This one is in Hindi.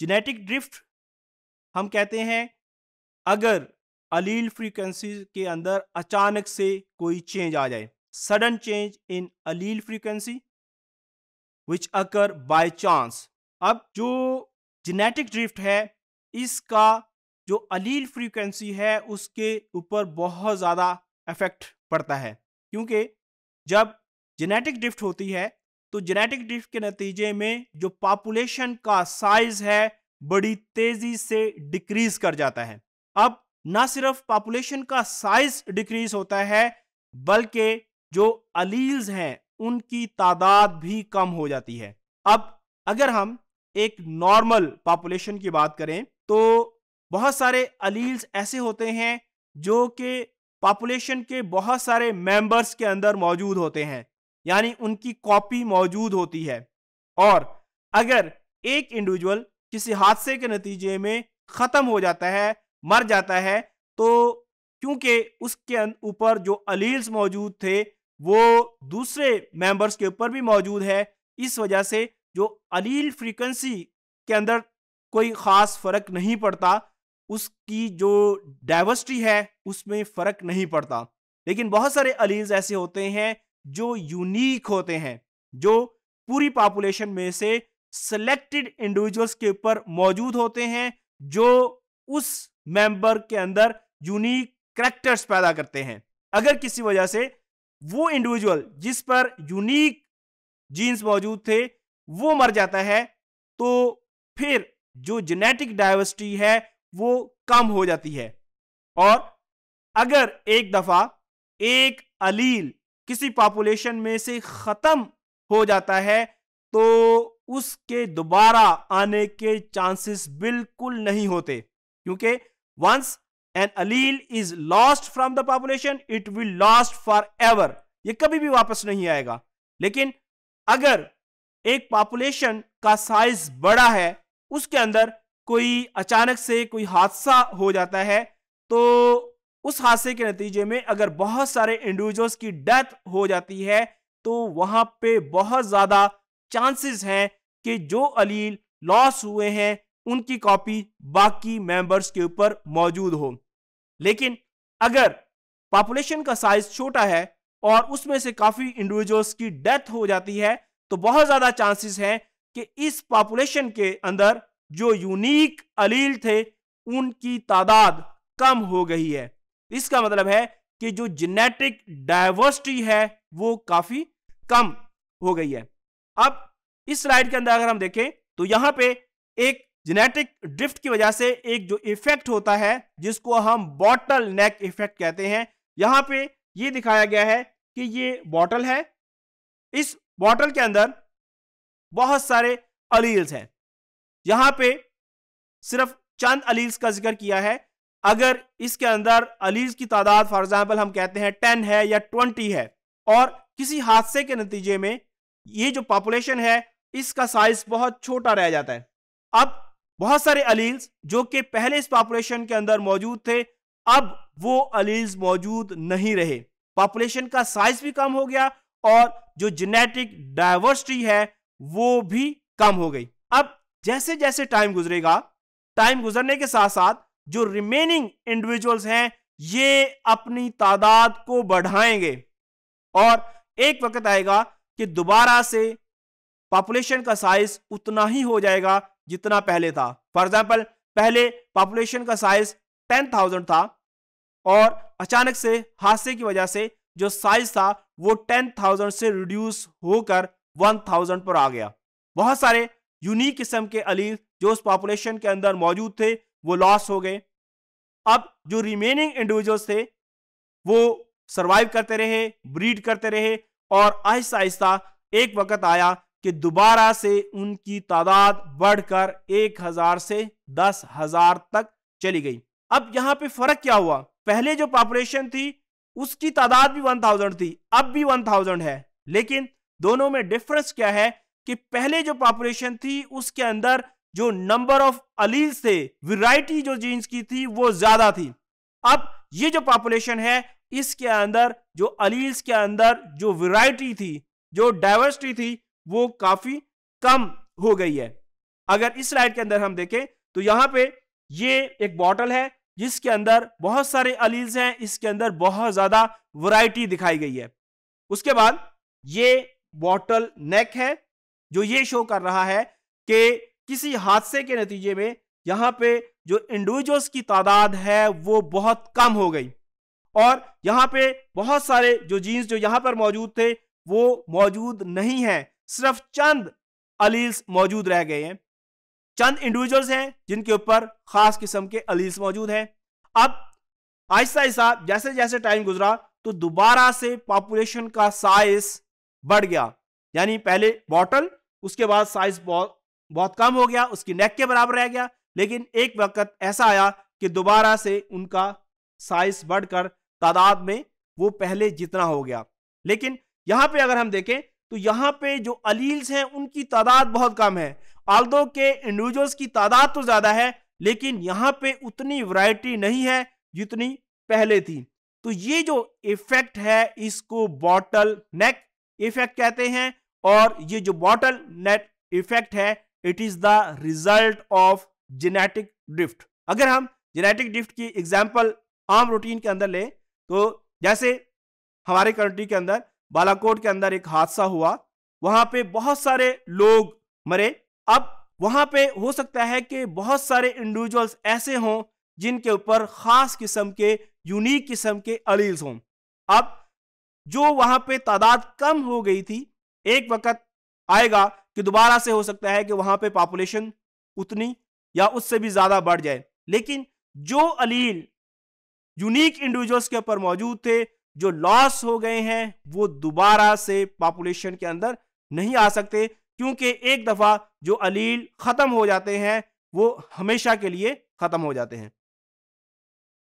जेनेटिक ड्रिफ्ट हम कहते हैं अगर अलील फ्रीक्वेंसी के अंदर अचानक से कोई चेंज आ जाए sudden change in allele frequency which occur by chance अब जो जेनेटिक ड्रिफ्ट है इसका जो अलील फ्रीक्वेंसी है उसके ऊपर बहुत ज़्यादा इफेक्ट पड़ता है क्योंकि जब जेनेटिक ड्रिफ्ट होती है तो जेनेटिक ड्रिफ्ट के नतीजे में जो पॉपुलेशन का साइज है बड़ी तेजी से डिक्रीज कर जाता है अब ना सिर्फ पॉपुलेशन का साइज डिक्रीज होता है बल्कि जो अलील्स हैं उनकी तादाद भी कम हो जाती है अब अगर हम एक नॉर्मल पॉपुलेशन की बात करें तो बहुत सारे अलील्स ऐसे होते हैं जो कि पॉपुलेशन के बहुत सारे मेंबर्स के अंदर मौजूद होते हैं यानी उनकी कॉपी मौजूद होती है और अगर एक इंडिविजुअल किसी हादसे के नतीजे में ख़त्म हो जाता है मर जाता है तो क्योंकि उसके ऊपर जो अलील्स मौजूद थे वो दूसरे मेंबर्स के ऊपर भी मौजूद है इस वजह से जो अलील फ्रीक्वेंसी के अंदर कोई ख़ास फ़र्क नहीं पड़ता उसकी जो डाइवर्सिटी है उसमें फ़र्क नहीं पड़ता लेकिन बहुत सारे अलील्स ऐसे होते हैं जो यूनिक होते हैं जो पूरी पॉपुलेशन में से सेलेक्टेड इंडिविजुअल्स के ऊपर मौजूद होते हैं जो उस मेंबर के अंदर यूनिक करेक्टर्स पैदा करते हैं अगर किसी वजह से वो इंडिविजुअल जिस पर यूनिक जीन्स मौजूद थे वो मर जाता है तो फिर जो जेनेटिक डाइवर्सिटी है वो कम हो जाती है और अगर एक दफ़ा एक अलील किसी पॉपुलेशन में से ख़त्म हो जाता है तो उसके दोबारा आने के चांसेस बिल्कुल नहीं होते क्योंकि once an allele is lost from the population it will lost for ever ये कभी भी वापस नहीं आएगा लेकिन अगर एक पॉपुलेशन का साइज बड़ा है उसके अंदर कोई अचानक से कोई हादसा हो जाता है तो उस हादसे के नतीजे में अगर बहुत सारे इंडिविजुअल्स की डेथ हो जाती है तो वहां पे बहुत ज़्यादा चांसेस हैं कि जो अलील लॉस हुए हैं उनकी कॉपी बाकी मेंबर्स के ऊपर मौजूद हो लेकिन अगर पॉपुलेशन का साइज छोटा है और उसमें से काफ़ी इंडिविजुअल्स की डेथ हो जाती है तो बहुत ज़्यादा चांसेस हैं कि इस पॉपुलेशन के अंदर जो यूनिक अलील थे उनकी तादाद कम हो गई है इसका मतलब है कि जो जेनेटिक डायवर्सिटी है वो काफी कम हो गई है अब इस स्लाइड के अंदर अगर हम देखें तो यहां पे एक जेनेटिक ड्रिफ्ट की वजह से एक जो इफेक्ट होता है जिसको हम बॉटल नेक इफेक्ट कहते हैं यहां पे ये दिखाया गया है कि ये बॉटल है इस बॉटल के अंदर बहुत सारे अलील्स हैं यहां पे सिर्फ चंद अलील्स का जिक्र किया है अगर इसके अंदर अलीज की तादाद फॉर एग्जाम्पल हम कहते हैं टेन है या ट्वेंटी है और किसी हादसे के नतीजे में ये जो पॉपुलेशन है इसका साइज बहुत छोटा रह जाता है अब बहुत सारे अलील्स जो कि पहले इस पॉपुलेशन के अंदर मौजूद थे अब वो अलील्स मौजूद नहीं रहे पॉपुलेशन का साइज भी कम हो गया और जो जेनेटिक डायवर्सिटी है वो भी कम हो गई अब जैसे जैसे टाइम गुजरेगा टाइम गुजरने के साथ साथ जो रिमेनिंग इंडिविजुअल्स हैं ये अपनी तादाद को बढ़ाएंगे और एक वक्त आएगा कि दोबारा से पॉपुलेशन का साइज उतना ही हो जाएगा जितना पहले था फॉर एग्जाम्पल पहले पॉपुलेशन का साइज टेन थाउजेंड था और अचानक से हादसे की वजह से जो साइज था वो टेन थाउजेंड से रिड्यूस होकर वन थाउजेंड पर आ गया बहुत सारे यूनिक किस्म के अलील जो उस पॉपुलेशन के अंदर मौजूद थे वो लॉस हो गए अब जो रिमेनिंग इंडिविजुअल्स थे वो सरवाइव करते रहे ब्रीड करते रहे और आहिस्ता आहिस्ता एक वक्त आया कि दोबारा से उनकी तादाद बढ़कर एक हजार से दस हजार तक चली गई अब यहां पे फर्क क्या हुआ पहले जो पॉपुलेशन थी उसकी तादाद भी वन थाउजेंड थी अब भी वन थाउजेंड है लेकिन दोनों में डिफरेंस क्या है कि पहले जो पॉपुलेशन थी उसके अंदर जो नंबर ऑफ अलील थे वैरायटी जो जीन्स की थी वो ज्यादा थी अब ये जो पॉपुलेशन है इसके अंदर जो अलील्स के अंदर जो वैरायटी थी जो डाइवर्सिटी थी वो काफी कम हो गई है अगर इस स्लाइड के अंदर हम देखें तो यहां पे ये एक बॉटल है जिसके अंदर बहुत सारे अलील्स हैं इसके अंदर बहुत ज्यादा वैरायटी दिखाई गई है उसके बाद ये बॉटल नेक है जो ये शो कर रहा है कि किसी हादसे के नतीजे में यहां पे जो इंडिविजुअल्स की तादाद है वो बहुत कम हो गई और यहां पे बहुत सारे जो जीन्स जो यहां पर मौजूद थे वो मौजूद नहीं हैं सिर्फ चंद अलील्स मौजूद रह गए हैं चंद इंडिविजुअल्स हैं जिनके ऊपर खास किस्म के अलील्स मौजूद हैं अब आहिस्ता आहिस्ता जैसे जैसे टाइम गुजरा तो दोबारा से पॉपुलेशन का साइज बढ़ गया यानी पहले बॉटल उसके बाद साइज बहुत कम हो गया उसकी नेक के बराबर रह गया लेकिन एक वक्त ऐसा आया कि दोबारा से उनका साइज बढ़कर तादाद में वो पहले जितना हो गया लेकिन यहाँ पे अगर हम देखें तो यहाँ पे जो अलील्स हैं उनकी तादाद बहुत कम है आल्दो के इंडिविजुअल्स की तादाद तो ज़्यादा है लेकिन यहाँ पे उतनी वैरायटी नहीं है जितनी पहले थी तो ये जो इफेक्ट है इसको बॉटल नेक इफेक्ट कहते हैं और ये जो बॉटल नेट इफेक्ट है it is the result of genetic drift अगर हम जेनेटिक ड्रिफ्ट की एग्जाम्पल आम रूटीन के अंदर लें तो जैसे हमारे कंट्री के अंदर बालाकोट के अंदर एक हादसा हुआ वहां पे बहुत सारे लोग मरे अब वहां पे हो सकता है कि बहुत सारे इंडिविजुअल्स ऐसे हों जिनके ऊपर खास किस्म के यूनिक किस्म के अलील्स हों अब जो वहां पे तादाद कम हो गई थी एक वक्त आएगा कि दोबारा से हो सकता है कि वहां पे पॉपुलेशन उतनी या उससे भी ज़्यादा बढ़ जाए लेकिन जो अलील यूनिक इंडिविजुअल्स के ऊपर मौजूद थे जो लॉस हो गए हैं वो दोबारा से पॉपुलेशन के अंदर नहीं आ सकते क्योंकि एक दफ़ा जो अलील ख़त्म हो जाते हैं वो हमेशा के लिए ख़त्म हो जाते हैं